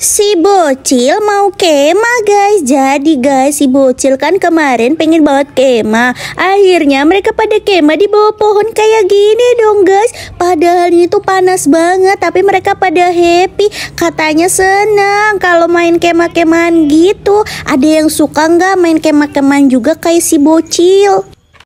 Si bocil mau kema guys Jadi guys si bocil kan kemarin pengen banget kema Akhirnya mereka pada kema di bawah pohon kayak gini dong guys Padahal ini tuh panas banget Tapi mereka pada happy Katanya senang kalau main kema keman gitu Ada yang suka nggak main kema keman juga kayak si bocil